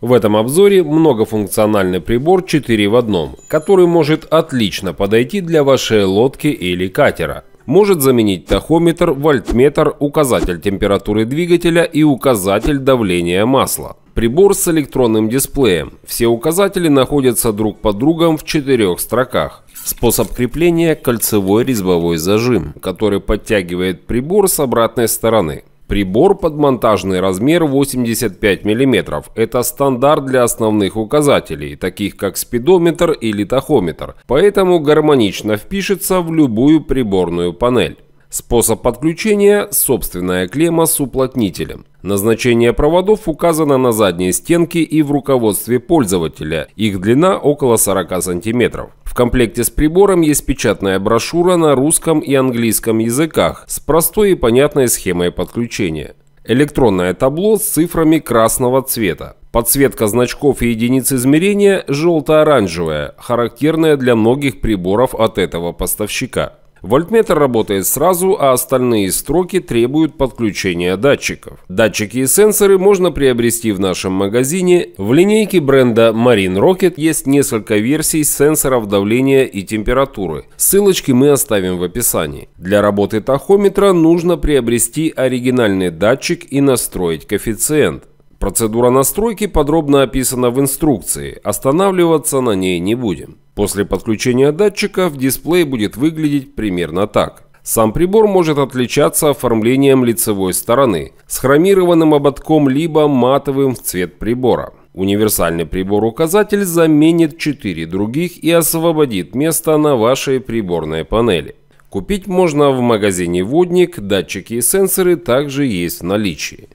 В этом обзоре многофункциональный прибор 4 в одном, который может отлично подойти для вашей лодки или катера. Может заменить тахометр, вольтметр, указатель температуры двигателя и указатель давления масла. Прибор с электронным дисплеем. Все указатели находятся друг под другом в четырех строках. Способ крепления – кольцевой резьбовой зажим, который подтягивает прибор с обратной стороны. Прибор под монтажный размер 85 мм. Это стандарт для основных указателей, таких как спидометр или тахометр, поэтому гармонично впишется в любую приборную панель. Способ подключения – собственная клемма с уплотнителем. Назначение проводов указано на задней стенке и в руководстве пользователя, их длина около 40 сантиметров. В комплекте с прибором есть печатная брошюра на русском и английском языках с простой и понятной схемой подключения. Электронное табло с цифрами красного цвета. Подсветка значков и единиц измерения желто-оранжевая, характерная для многих приборов от этого поставщика. Вольтметр работает сразу, а остальные строки требуют подключения датчиков. Датчики и сенсоры можно приобрести в нашем магазине. В линейке бренда Marine Rocket есть несколько версий сенсоров давления и температуры. Ссылочки мы оставим в описании. Для работы тахометра нужно приобрести оригинальный датчик и настроить коэффициент. Процедура настройки подробно описана в инструкции, останавливаться на ней не будем. После подключения датчиков дисплей будет выглядеть примерно так. Сам прибор может отличаться оформлением лицевой стороны, с хромированным ободком либо матовым в цвет прибора. Универсальный прибор-указатель заменит 4 других и освободит место на вашей приборной панели. Купить можно в магазине «Водник», датчики и сенсоры также есть в наличии.